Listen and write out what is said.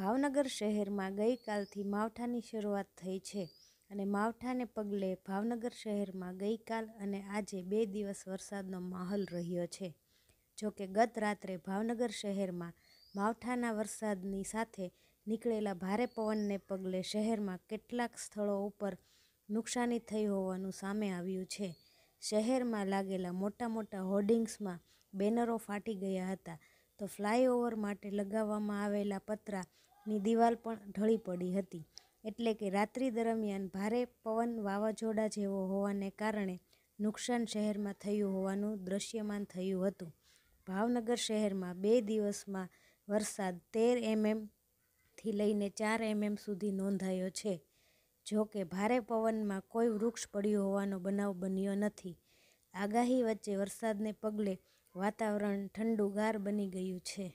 ભાવનગર શહેરમાં ગઈકાલથી માવઠાની શરૂઆત થઈ છે અને માવઠાને પગલે ભાવનગર શહેરમાં ગઈકાલ અને આજે બે દિવસ વરસાદનો માહોલ રહ્યો છે જો કે ગત રાત્રે ભાવનગર શહેરમાં માવઠાના વરસાદની સાથે નીકળેલા ભારે પવનને પગલે શહેરમાં કેટલાક સ્થળો ઉપર નુકસાની થઈ હોવાનું સામે આવ્યું છે શહેરમાં લાગેલા મોટા મોટા હોર્ડિંગ્સમાં બેનરો ફાટી ગયા હતા તો ફ્લાયઓવર માટે લગાવવામાં આવેલા પતરા ની દિવાલ પણ ઢળી પડી હતી એટલે કે રાત્રિ દરમિયાન ભારે પવન વાવાઝોડા જેવો હોવાને કારણે નુકસાન શહેરમાં થયું હોવાનું દ્રશ્યમાન થયું હતું ભાવનગર શહેરમાં બે દિવસમાં વરસાદ તેર એમએમથી લઈને ચાર એમએમ સુધી નોંધાયો છે જો કે ભારે પવનમાં કોઈ વૃક્ષ પડ્યું હોવાનો બનાવ બન્યો નથી આગાહી વચ્ચે વરસાદને પગલે વાતાવરણ ઠંડુગાર બની ગયું છે